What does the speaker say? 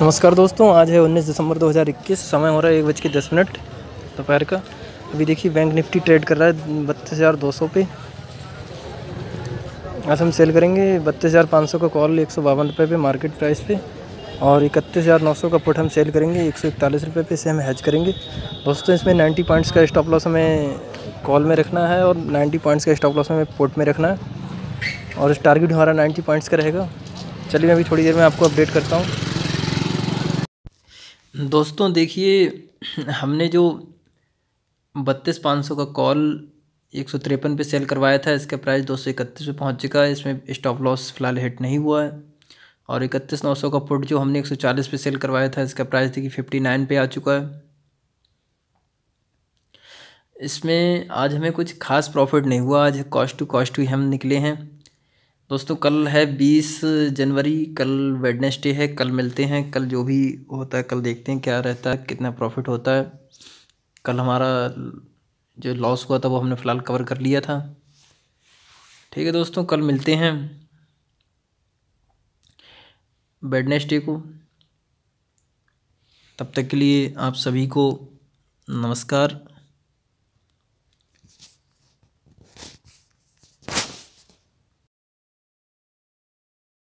नमस्कार दोस्तों आज है 19 दिसंबर 2021 समय हो रहा है एक बज के दस मिनट दोपहर का अभी देखिए बैंक निफ्टी ट्रेड कर रहा है बत्तीस हज़ार दो सौ पे आज हम सेल करेंगे बत्तीस हज़ार पाँच सौ का कॉल एक सौ बावन रुपये पे मार्केट प्राइस पे और इकतीस हज़ार नौ सौ का पुट हम सेल करेंगे एक सौ इकतालीस रुपये पे से हम हैज करेंगे दोस्तों इसमें नाइन्टी पॉइंट्स का स्टॉप लॉस हमें कॉल में रखना है और नाइन्टी पॉइंट्स का स्टॉप लॉस हमें पुट में रखना है और टारगेट हमारा नाइन्टी पॉइंट्स का रहेगा चलिए मैं अभी थोड़ी देर में आपको अपडेट करता हूँ दोस्तों देखिए हमने जो बत्तीस पाँच सौ का कॉल एक सौ तिरपन पे सेल करवाया था इसका प्राइस दो सौ इकतीस पर पहुँच चुका है इसमें स्टॉप लॉस फिलहाल हिट नहीं हुआ है और इकतीस नौ सौ का पुट जो हमने एक सौ चालीस पर सेल करवाया था इसका प्राइस देखिए फिफ्टी नाइन पे आ चुका है इसमें आज हमें कुछ खास प्रॉफिट नहीं हुआ आज कॉस्ट टू कॉस्ट ही हम निकले हैं दोस्तों कल है बीस जनवरी कल वेडनेसडे है कल मिलते हैं कल जो भी होता है कल देखते हैं क्या रहता है कितना प्रॉफिट होता है कल हमारा जो लॉस हुआ था वो हमने फ़िलहाल कवर कर लिया था ठीक है दोस्तों कल मिलते हैं वेडनेसडे को तब तक के लिए आप सभी को नमस्कार